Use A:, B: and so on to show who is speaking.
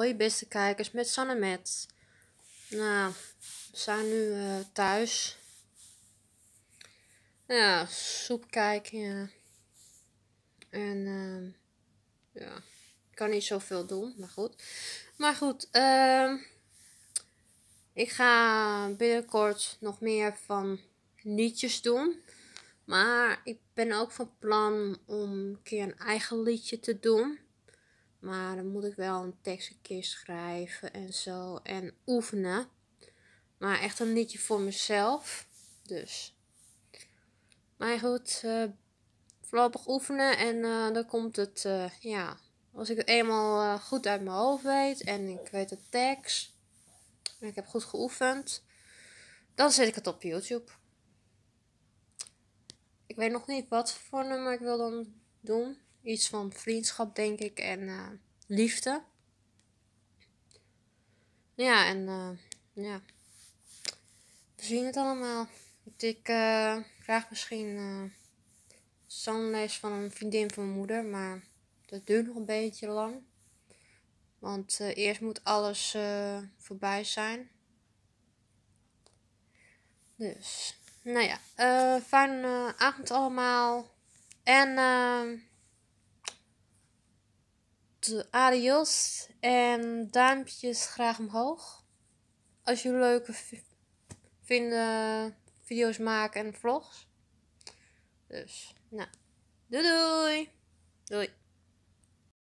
A: Hoi beste kijkers, met Sanne Met. Nou, we zijn nu eh, thuis. Nou ja, soep kijken. Ja. En ehm, ja, ik kan niet zoveel doen, maar goed. Maar goed, ehm, ik ga binnenkort nog meer van liedjes doen. Maar ik ben ook van plan om een keer een eigen liedje te doen. Maar dan moet ik wel een tekst een keer schrijven en zo. En oefenen. Maar echt een liedje voor mezelf. Dus. Maar goed, eh, voorlopig oefenen en eh, dan komt het, eh, ja. Als ik het eenmaal goed uit mijn hoofd weet en ik weet de tekst en ik heb goed geoefend, dan zet ik het op YouTube. Ik weet nog niet wat voor nummer ik wil dan doen iets van vriendschap, denk ik, en eh, liefde. Ja, en eh, ja. We zien het allemaal. Ik uh, vraag misschien zangles van een vriendin van mijn moeder, maar dat duurt nog een beetje lang. Want eerst moet alles voorbij zijn. Dus, nou ja, fijne avond allemaal. En adios en duimpjes graag omhoog. Als jullie leuke vinden video's maken en vlogs. Dus, nou. Doei doei! Doei!